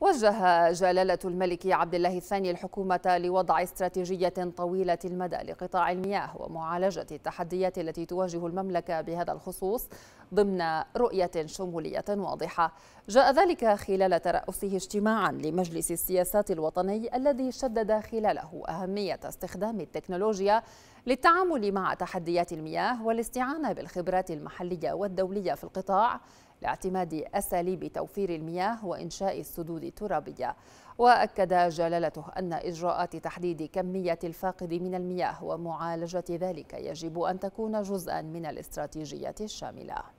وجه جلالة الملك عبد الله الثاني الحكومة لوضع استراتيجية طويلة المدى لقطاع المياه ومعالجة التحديات التي تواجه المملكة بهذا الخصوص ضمن رؤية شمولية واضحة. جاء ذلك خلال ترأسه اجتماعا لمجلس السياسات الوطني الذي شدد خلاله أهمية استخدام التكنولوجيا للتعامل مع تحديات المياه والاستعانة بالخبرات المحلية والدولية في القطاع لاعتماد أساليب توفير المياه وإنشاء السدود الترابية وأكد جلالته أن إجراءات تحديد كمية الفاقد من المياه ومعالجة ذلك يجب أن تكون جزءا من الاستراتيجية الشاملة